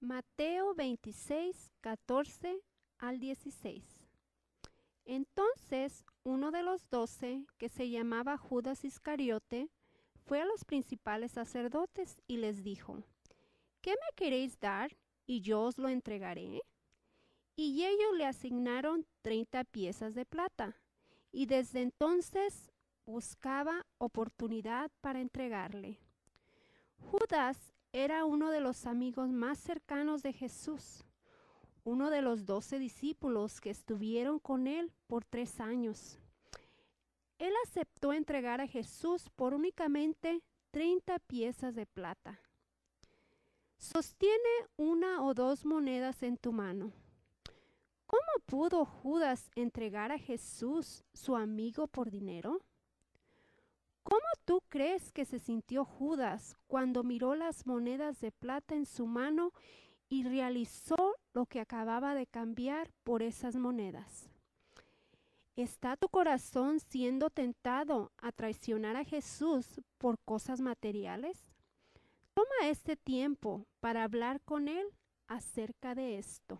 Mateo 26, 14 al 16. Entonces uno de los doce, que se llamaba Judas Iscariote, fue a los principales sacerdotes y les dijo, ¿Qué me queréis dar y yo os lo entregaré? Y ellos le asignaron treinta piezas de plata, y desde entonces buscaba oportunidad para entregarle. Judas era uno de los amigos más cercanos de Jesús, uno de los doce discípulos que estuvieron con él por tres años. Él aceptó entregar a Jesús por únicamente 30 piezas de plata. Sostiene una o dos monedas en tu mano. ¿Cómo pudo Judas entregar a Jesús, su amigo, por dinero? ¿Cómo ¿Tú crees que se sintió Judas cuando miró las monedas de plata en su mano y realizó lo que acababa de cambiar por esas monedas? ¿Está tu corazón siendo tentado a traicionar a Jesús por cosas materiales? Toma este tiempo para hablar con Él acerca de esto.